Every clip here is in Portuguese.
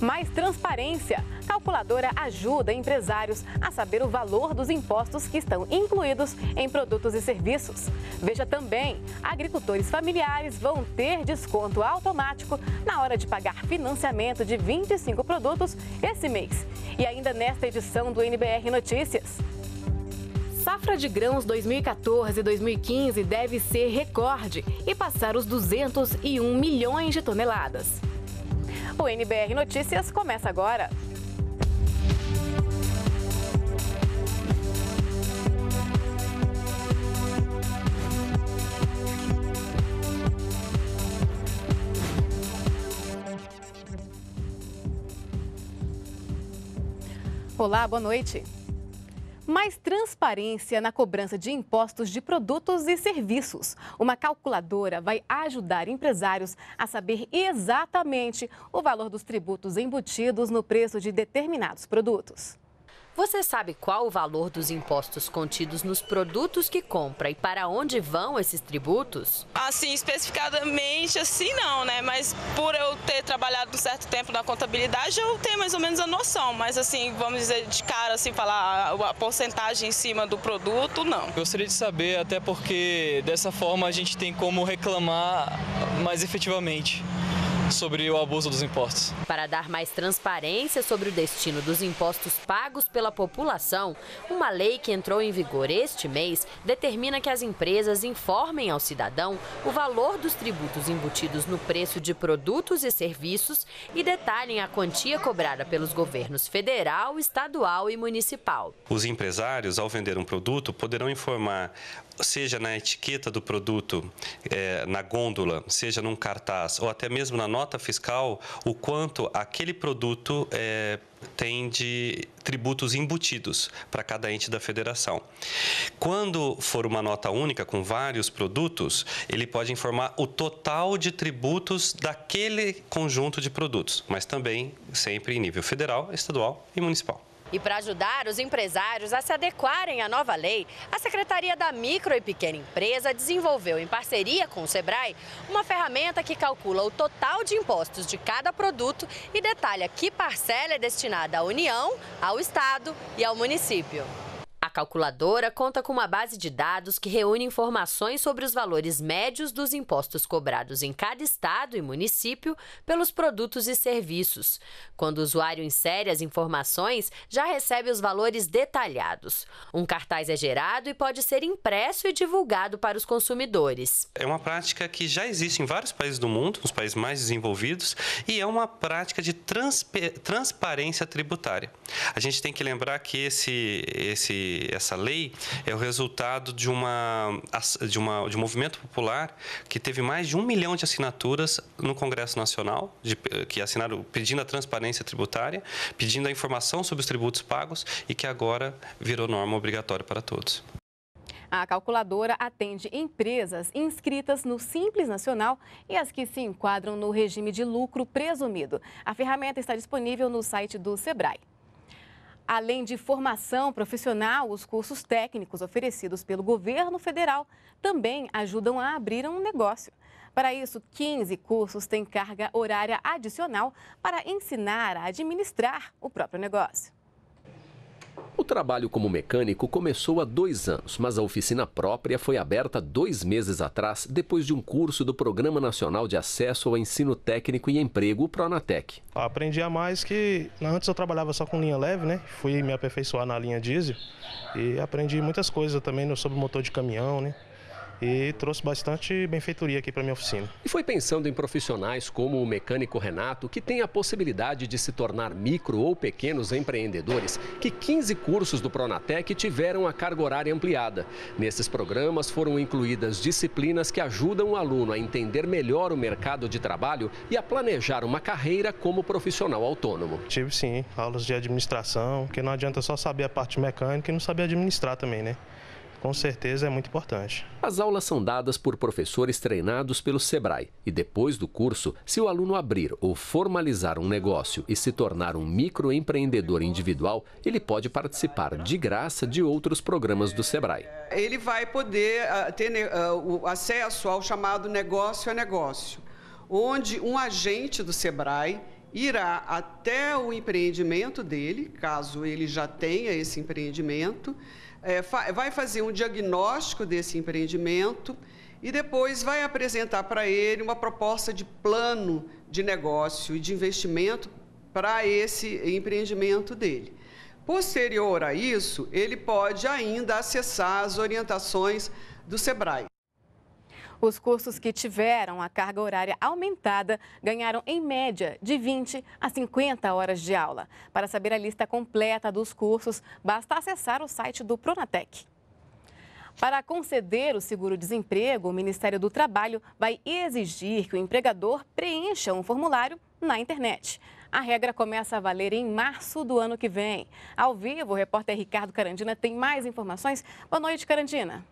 mais transparência. Calculadora ajuda empresários a saber o valor dos impostos que estão incluídos em produtos e serviços. Veja também, agricultores familiares vão ter desconto automático na hora de pagar financiamento de 25 produtos esse mês. E ainda nesta edição do NBR Notícias. Safra de grãos 2014-2015 deve ser recorde e passar os 201 milhões de toneladas. O NBR Notícias começa agora. Olá, boa noite. Mais transparência na cobrança de impostos de produtos e serviços. Uma calculadora vai ajudar empresários a saber exatamente o valor dos tributos embutidos no preço de determinados produtos. Você sabe qual o valor dos impostos contidos nos produtos que compra e para onde vão esses tributos? Assim, especificadamente assim não, né? Mas por eu ter trabalhado um certo tempo na contabilidade, eu tenho mais ou menos a noção. Mas assim, vamos dizer de cara, assim, falar a porcentagem em cima do produto, não. Gostaria de saber, até porque dessa forma a gente tem como reclamar mais efetivamente sobre o abuso dos impostos. Para dar mais transparência sobre o destino dos impostos pagos pela população, uma lei que entrou em vigor este mês determina que as empresas informem ao cidadão o valor dos tributos embutidos no preço de produtos e serviços e detalhem a quantia cobrada pelos governos federal, estadual e municipal. Os empresários, ao vender um produto, poderão informar seja na etiqueta do produto, é, na gôndola, seja num cartaz ou até mesmo na nota fiscal, o quanto aquele produto é, tem de tributos embutidos para cada ente da federação. Quando for uma nota única com vários produtos, ele pode informar o total de tributos daquele conjunto de produtos, mas também sempre em nível federal, estadual e municipal. E para ajudar os empresários a se adequarem à nova lei, a Secretaria da Micro e Pequena Empresa desenvolveu, em parceria com o Sebrae, uma ferramenta que calcula o total de impostos de cada produto e detalha que parcela é destinada à União, ao Estado e ao município calculadora conta com uma base de dados que reúne informações sobre os valores médios dos impostos cobrados em cada estado e município pelos produtos e serviços. Quando o usuário insere as informações, já recebe os valores detalhados. Um cartaz é gerado e pode ser impresso e divulgado para os consumidores. É uma prática que já existe em vários países do mundo, nos países mais desenvolvidos, e é uma prática de transparência tributária. A gente tem que lembrar que esse, esse essa lei é o resultado de, uma, de, uma, de um movimento popular que teve mais de um milhão de assinaturas no Congresso Nacional, de, que assinaram pedindo a transparência tributária, pedindo a informação sobre os tributos pagos e que agora virou norma obrigatória para todos. A calculadora atende empresas inscritas no Simples Nacional e as que se enquadram no regime de lucro presumido. A ferramenta está disponível no site do Sebrae. Além de formação profissional, os cursos técnicos oferecidos pelo governo federal também ajudam a abrir um negócio. Para isso, 15 cursos têm carga horária adicional para ensinar a administrar o próprio negócio. O trabalho como mecânico começou há dois anos, mas a oficina própria foi aberta dois meses atrás, depois de um curso do Programa Nacional de Acesso ao Ensino Técnico e Emprego, o Pronatec. Ah, aprendi a mais que né, antes eu trabalhava só com linha leve, né? Fui me aperfeiçoar na linha diesel e aprendi muitas coisas também sobre motor de caminhão, né? e trouxe bastante benfeitoria aqui para minha oficina. E foi pensando em profissionais como o mecânico Renato, que tem a possibilidade de se tornar micro ou pequenos empreendedores, que 15 cursos do Pronatec tiveram a carga horária ampliada. Nesses programas foram incluídas disciplinas que ajudam o aluno a entender melhor o mercado de trabalho e a planejar uma carreira como profissional autônomo. Tive sim, aulas de administração, porque não adianta só saber a parte mecânica e não saber administrar também, né? com certeza é muito importante. As aulas são dadas por professores treinados pelo SEBRAE e depois do curso, se o aluno abrir ou formalizar um negócio e se tornar um microempreendedor individual, ele pode participar de graça de outros programas do SEBRAE. Ele vai poder ah, ter ah, acesso ao chamado negócio a negócio, onde um agente do SEBRAE irá até o empreendimento dele, caso ele já tenha esse empreendimento, é, fa vai fazer um diagnóstico desse empreendimento e depois vai apresentar para ele uma proposta de plano de negócio e de investimento para esse empreendimento dele. Posterior a isso, ele pode ainda acessar as orientações do SEBRAE. Os cursos que tiveram a carga horária aumentada ganharam, em média, de 20 a 50 horas de aula. Para saber a lista completa dos cursos, basta acessar o site do Pronatec. Para conceder o seguro-desemprego, o Ministério do Trabalho vai exigir que o empregador preencha um formulário na internet. A regra começa a valer em março do ano que vem. Ao vivo, o repórter Ricardo Carandina tem mais informações. Boa noite, Carandina.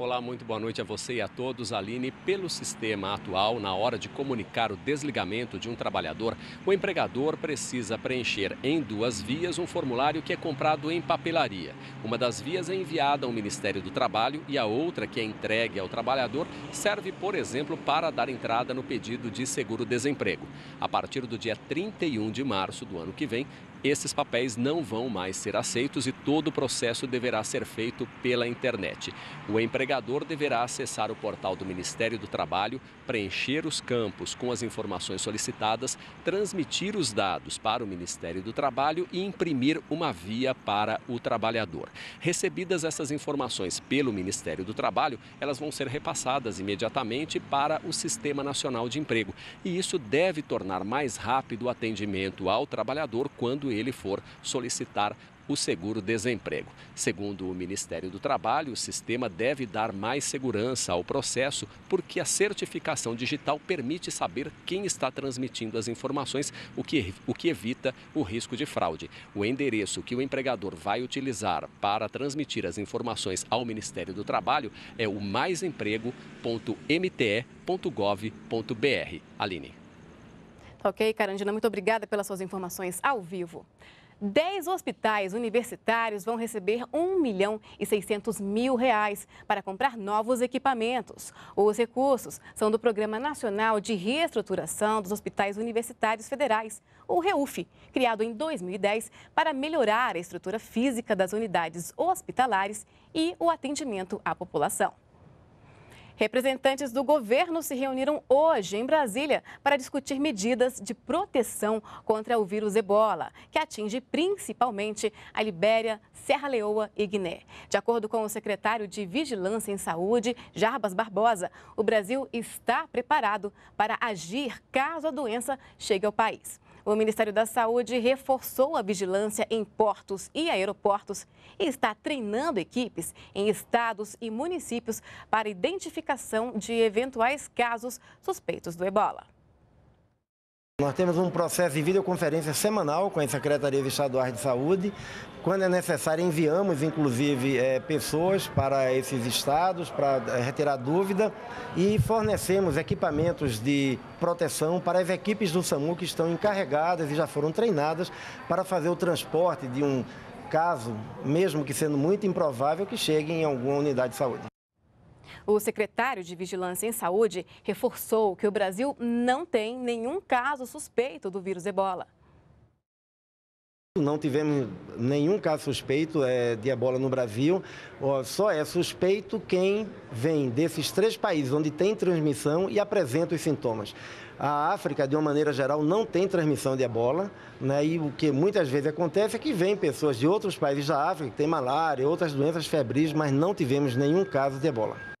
Olá, muito boa noite a você e a todos. Aline, pelo sistema atual, na hora de comunicar o desligamento de um trabalhador, o empregador precisa preencher em duas vias um formulário que é comprado em papelaria. Uma das vias é enviada ao Ministério do Trabalho e a outra, que é entregue ao trabalhador, serve, por exemplo, para dar entrada no pedido de seguro-desemprego. A partir do dia 31 de março do ano que vem, esses papéis não vão mais ser aceitos e todo o processo deverá ser feito pela internet. O empregador deverá acessar o portal do Ministério do Trabalho, preencher os campos com as informações solicitadas, transmitir os dados para o Ministério do Trabalho e imprimir uma via para o trabalhador. Recebidas essas informações pelo Ministério do Trabalho, elas vão ser repassadas imediatamente para o Sistema Nacional de Emprego. E isso deve tornar mais rápido o atendimento ao trabalhador quando quando ele for solicitar o seguro-desemprego. Segundo o Ministério do Trabalho, o sistema deve dar mais segurança ao processo, porque a certificação digital permite saber quem está transmitindo as informações, o que, o que evita o risco de fraude. O endereço que o empregador vai utilizar para transmitir as informações ao Ministério do Trabalho é o maisemprego.mte.gov.br. Aline ok, Carandina, muito obrigada pelas suas informações ao vivo. 10 hospitais universitários vão receber 1 milhão e 600 mil reais para comprar novos equipamentos. Os recursos são do Programa Nacional de Reestruturação dos Hospitais Universitários Federais, o REUF, criado em 2010 para melhorar a estrutura física das unidades hospitalares e o atendimento à população. Representantes do governo se reuniram hoje em Brasília para discutir medidas de proteção contra o vírus ebola, que atinge principalmente a Libéria, Serra Leoa e Guiné. De acordo com o secretário de Vigilância em Saúde, Jarbas Barbosa, o Brasil está preparado para agir caso a doença chegue ao país. O Ministério da Saúde reforçou a vigilância em portos e aeroportos e está treinando equipes em estados e municípios para identificação de eventuais casos suspeitos do ebola. Nós temos um processo de videoconferência semanal com as secretarias estaduais de saúde. Quando é necessário, enviamos, inclusive, é, pessoas para esses estados para eh, retirar dúvida e fornecemos equipamentos de proteção para as equipes do SAMU que estão encarregadas e já foram treinadas para fazer o transporte de um caso, mesmo que sendo muito improvável, que chegue em alguma unidade de saúde. O secretário de Vigilância em Saúde reforçou que o Brasil não tem nenhum caso suspeito do vírus ebola. Não tivemos nenhum caso suspeito é, de ebola no Brasil. Só é suspeito quem vem desses três países onde tem transmissão e apresenta os sintomas. A África, de uma maneira geral, não tem transmissão de ebola, né? e o que muitas vezes acontece é que vem pessoas de outros países da África, que têm malária, outras doenças febris, mas não tivemos nenhum caso de ebola.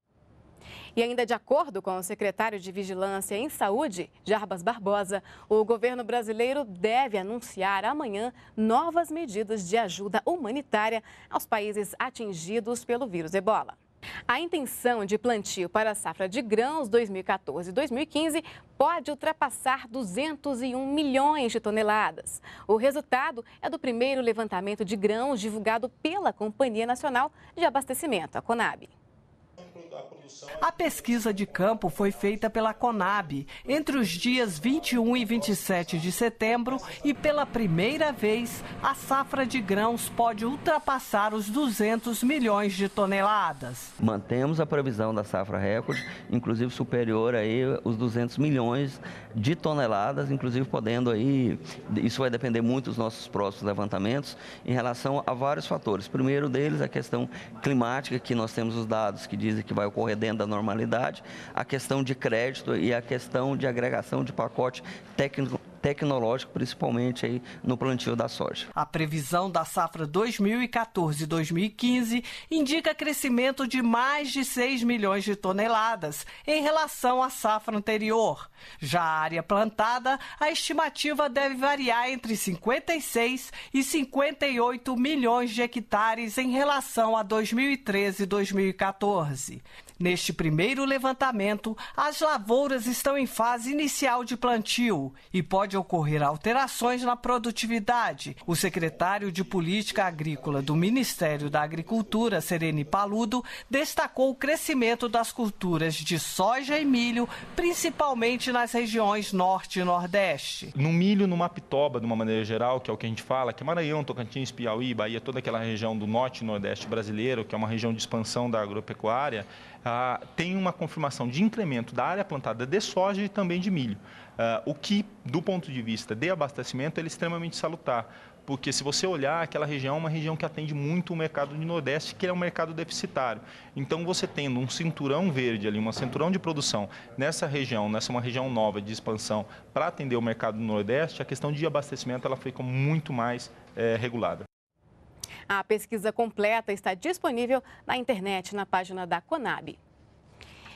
E ainda de acordo com o secretário de Vigilância em Saúde, Jarbas Barbosa, o governo brasileiro deve anunciar amanhã novas medidas de ajuda humanitária aos países atingidos pelo vírus ebola. A intenção de plantio para a safra de grãos 2014-2015 pode ultrapassar 201 milhões de toneladas. O resultado é do primeiro levantamento de grãos divulgado pela Companhia Nacional de Abastecimento, a Conab. A pesquisa de campo foi feita pela Conab entre os dias 21 e 27 de setembro e pela primeira vez a safra de grãos pode ultrapassar os 200 milhões de toneladas. Mantemos a previsão da safra recorde, inclusive superior aí os 200 milhões de toneladas, inclusive podendo aí isso vai depender muito dos nossos próximos levantamentos em relação a vários fatores. Primeiro deles a questão climática que nós temos os dados que dizem que vai ocorrer dentro da normalidade, a questão de crédito e a questão de agregação de pacote técnico tecnológico, principalmente aí no plantio da soja. A previsão da safra 2014-2015 indica crescimento de mais de 6 milhões de toneladas em relação à safra anterior. Já a área plantada, a estimativa deve variar entre 56 e 58 milhões de hectares em relação a 2013-2014. Neste primeiro levantamento, as lavouras estão em fase inicial de plantio e pode ocorrer alterações na produtividade. O secretário de Política Agrícola do Ministério da Agricultura, Sereni Paludo, destacou o crescimento das culturas de soja e milho, principalmente nas regiões norte e nordeste. No milho, no Mapitoba, de uma maneira geral, que é o que a gente fala, que é Maranhão, Tocantins, Piauí, Bahia, toda aquela região do norte e nordeste brasileiro, que é uma região de expansão da agropecuária, ah, tem uma confirmação de incremento da área plantada de soja e também de milho. Ah, o que, do ponto de vista de abastecimento, é extremamente salutar, porque se você olhar aquela região, é uma região que atende muito o mercado do Nordeste, que é um mercado deficitário. Então, você tendo um cinturão verde ali, um cinturão de produção nessa região, nessa uma região nova de expansão para atender o mercado do Nordeste, a questão de abastecimento ela fica muito mais é, regulada. A pesquisa completa está disponível na internet, na página da Conab.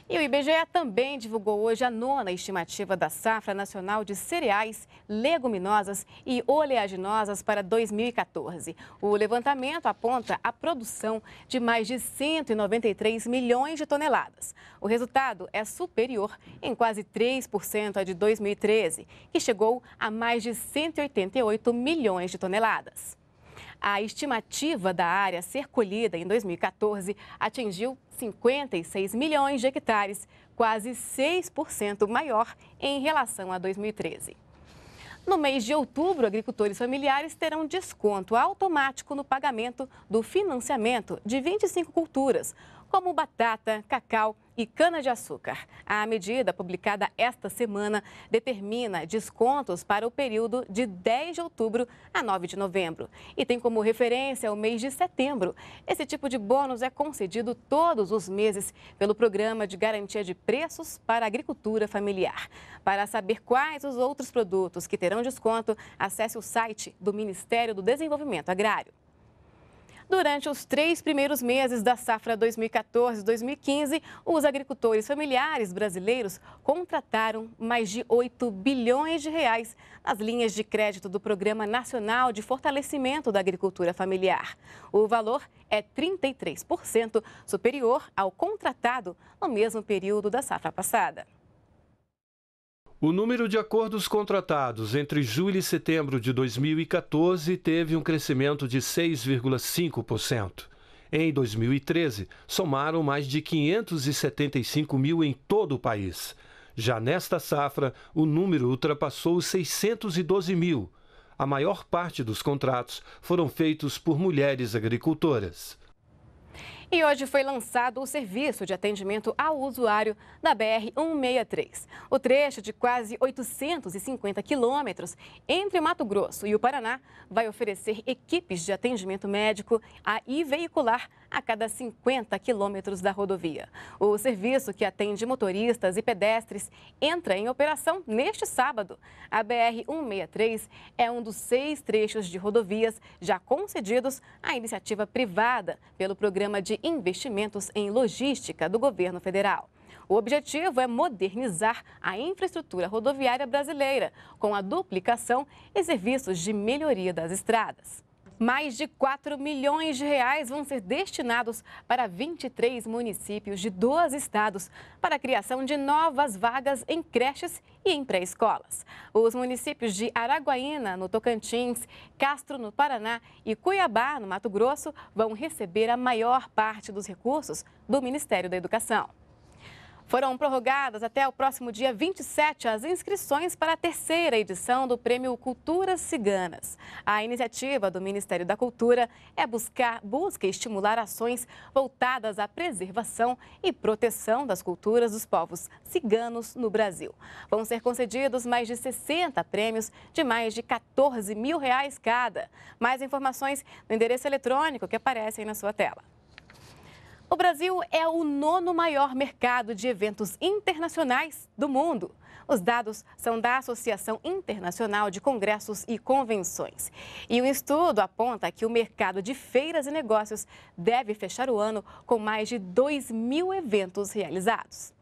E o IBGE também divulgou hoje a nona estimativa da safra nacional de cereais, leguminosas e oleaginosas para 2014. O levantamento aponta a produção de mais de 193 milhões de toneladas. O resultado é superior em quase 3% a de 2013, que chegou a mais de 188 milhões de toneladas. A estimativa da área ser colhida em 2014 atingiu 56 milhões de hectares, quase 6% maior em relação a 2013. No mês de outubro, agricultores familiares terão desconto automático no pagamento do financiamento de 25 culturas, como batata, cacau e cana-de-açúcar. A medida publicada esta semana determina descontos para o período de 10 de outubro a 9 de novembro e tem como referência o mês de setembro. Esse tipo de bônus é concedido todos os meses pelo Programa de Garantia de Preços para a Agricultura Familiar. Para saber quais os outros produtos que terão desconto, acesse o site do Ministério do Desenvolvimento Agrário. Durante os três primeiros meses da safra 2014-2015, os agricultores familiares brasileiros contrataram mais de 8 bilhões de reais nas linhas de crédito do Programa Nacional de Fortalecimento da Agricultura Familiar. O valor é 33% superior ao contratado no mesmo período da safra passada. O número de acordos contratados entre julho e setembro de 2014 teve um crescimento de 6,5%. Em 2013, somaram mais de 575 mil em todo o país. Já nesta safra, o número ultrapassou os 612 mil. A maior parte dos contratos foram feitos por mulheres agricultoras. E hoje foi lançado o serviço de atendimento ao usuário da BR-163. O trecho de quase 850 quilômetros entre Mato Grosso e o Paraná vai oferecer equipes de atendimento médico a e veicular a cada 50 quilômetros da rodovia. O serviço que atende motoristas e pedestres entra em operação neste sábado. A BR-163 é um dos seis trechos de rodovias já concedidos à iniciativa privada pelo programa de investimentos em logística do governo federal. O objetivo é modernizar a infraestrutura rodoviária brasileira, com a duplicação e serviços de melhoria das estradas. Mais de 4 milhões de reais vão ser destinados para 23 municípios de 12 estados para a criação de novas vagas em creches e em pré-escolas. Os municípios de Araguaína, no Tocantins, Castro, no Paraná e Cuiabá, no Mato Grosso, vão receber a maior parte dos recursos do Ministério da Educação. Foram prorrogadas até o próximo dia 27 as inscrições para a terceira edição do Prêmio Culturas Ciganas. A iniciativa do Ministério da Cultura é buscar, busca estimular ações voltadas à preservação e proteção das culturas dos povos ciganos no Brasil. Vão ser concedidos mais de 60 prêmios de mais de 14 mil reais cada. Mais informações no endereço eletrônico que aparecem na sua tela. O Brasil é o nono maior mercado de eventos internacionais do mundo. Os dados são da Associação Internacional de Congressos e Convenções. E um estudo aponta que o mercado de feiras e negócios deve fechar o ano com mais de 2 mil eventos realizados.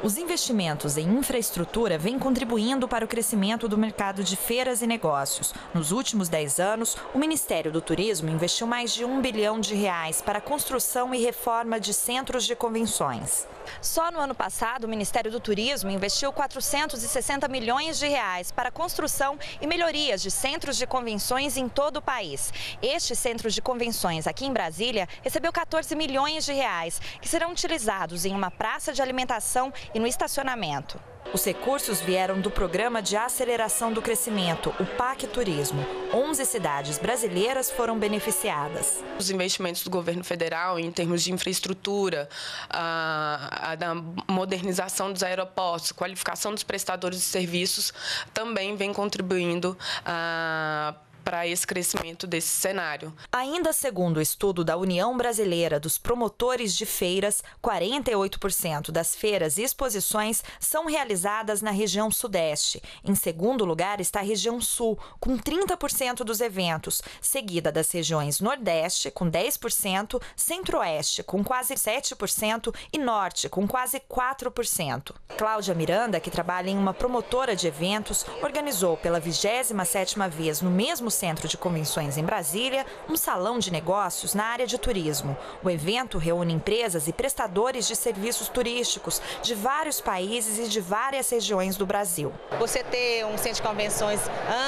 Os investimentos em infraestrutura vêm contribuindo para o crescimento do mercado de feiras e negócios. Nos últimos 10 anos, o Ministério do Turismo investiu mais de um bilhão de reais para a construção e reforma de centros de convenções. Só no ano passado, o Ministério do Turismo investiu 460 milhões de reais para a construção e melhorias de centros de convenções em todo o país. Este centro de convenções aqui em Brasília recebeu 14 milhões de reais, que serão utilizados em uma praça de alimentação e no estacionamento. Os recursos vieram do Programa de Aceleração do Crescimento, o PAC Turismo. 11 cidades brasileiras foram beneficiadas. Os investimentos do governo federal em termos de infraestrutura, a, a da modernização dos aeroportos, qualificação dos prestadores de serviços, também vem contribuindo a para esse crescimento desse cenário. Ainda segundo o estudo da União Brasileira dos Promotores de Feiras, 48% das feiras e exposições são realizadas na região Sudeste. Em segundo lugar está a região Sul, com 30% dos eventos, seguida das regiões Nordeste, com 10%, Centro-Oeste, com quase 7% e Norte, com quase 4%. Cláudia Miranda, que trabalha em uma promotora de eventos, organizou pela 27ª vez no mesmo Centro de Convenções em Brasília um salão de negócios na área de turismo. O evento reúne empresas e prestadores de serviços turísticos de vários países e de várias regiões do Brasil. Você ter um centro de convenções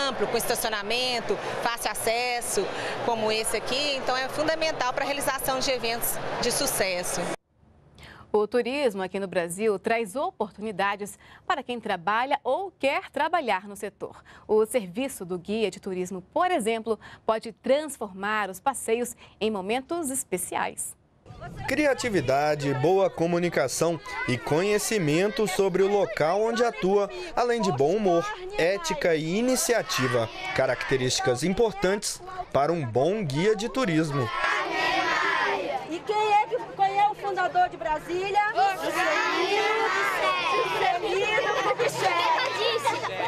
amplo, com estacionamento, fácil acesso, como esse aqui, então é fundamental para a realização de eventos de sucesso. O turismo aqui no Brasil traz oportunidades para quem trabalha ou quer trabalhar no setor. O serviço do guia de turismo, por exemplo, pode transformar os passeios em momentos especiais. Criatividade, boa comunicação e conhecimento sobre o local onde atua, além de bom humor, ética e iniciativa características importantes para um bom guia de turismo. E quem é que conhece? fundador de Brasília,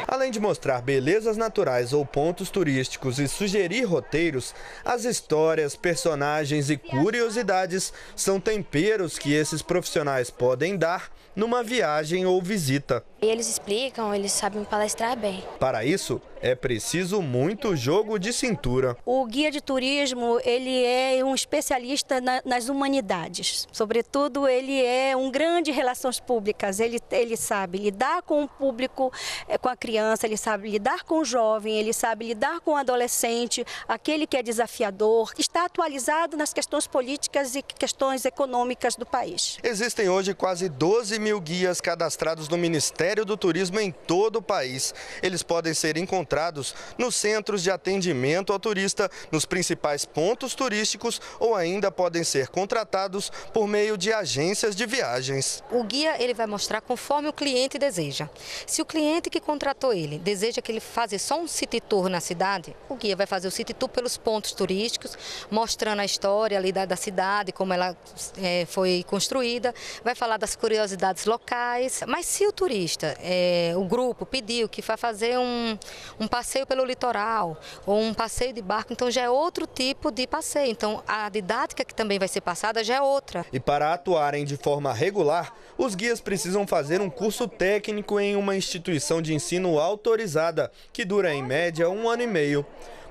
Além de mostrar belezas naturais ou pontos turísticos e sugerir roteiros, as histórias, personagens e curiosidades são temperos que esses profissionais podem dar numa viagem ou visita. E eles explicam, eles sabem palestrar bem. Para isso, é preciso muito jogo de cintura. O guia de turismo, ele é um especialista na, nas humanidades. Sobretudo, ele é um grande em relações públicas. Ele, ele sabe lidar com o público, eh, com a criança, ele sabe lidar com o jovem, ele sabe lidar com o adolescente, aquele que é desafiador, está atualizado nas questões políticas e questões econômicas do país. Existem hoje quase 12 mil guias cadastrados no Ministério Ministério do Turismo em todo o país. Eles podem ser encontrados nos centros de atendimento ao turista, nos principais pontos turísticos ou ainda podem ser contratados por meio de agências de viagens. O guia ele vai mostrar conforme o cliente deseja. Se o cliente que contratou ele deseja que ele faça só um city tour na cidade, o guia vai fazer o city tour pelos pontos turísticos, mostrando a história ali da, da cidade, como ela é, foi construída, vai falar das curiosidades locais. Mas se o turista é, o grupo pediu que vá fazer um, um passeio pelo litoral ou um passeio de barco, então já é outro tipo de passeio. Então a didática que também vai ser passada já é outra. E para atuarem de forma regular, os guias precisam fazer um curso técnico em uma instituição de ensino autorizada, que dura em média um ano e meio.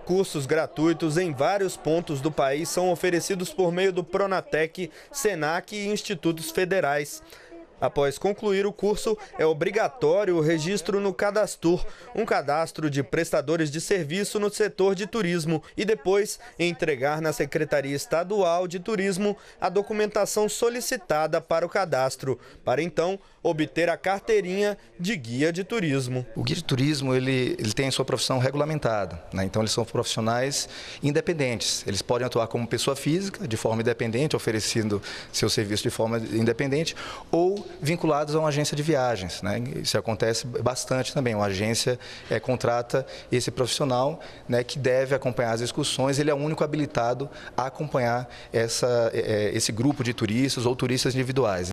Cursos gratuitos em vários pontos do país são oferecidos por meio do Pronatec, Senac e institutos federais. Após concluir o curso, é obrigatório o registro no Cadastur, um cadastro de prestadores de serviço no setor de turismo, e depois entregar na Secretaria Estadual de Turismo a documentação solicitada para o cadastro, para então obter a carteirinha de guia de turismo. O guia de turismo ele, ele tem sua profissão regulamentada, né? então eles são profissionais independentes. Eles podem atuar como pessoa física, de forma independente, oferecendo seu serviço de forma independente, ou vinculados a uma agência de viagens. Né? Isso acontece bastante também. Uma agência é, contrata esse profissional né, que deve acompanhar as excursões, ele é o único habilitado a acompanhar essa, é, é esse grupo de turistas ou turistas individuais.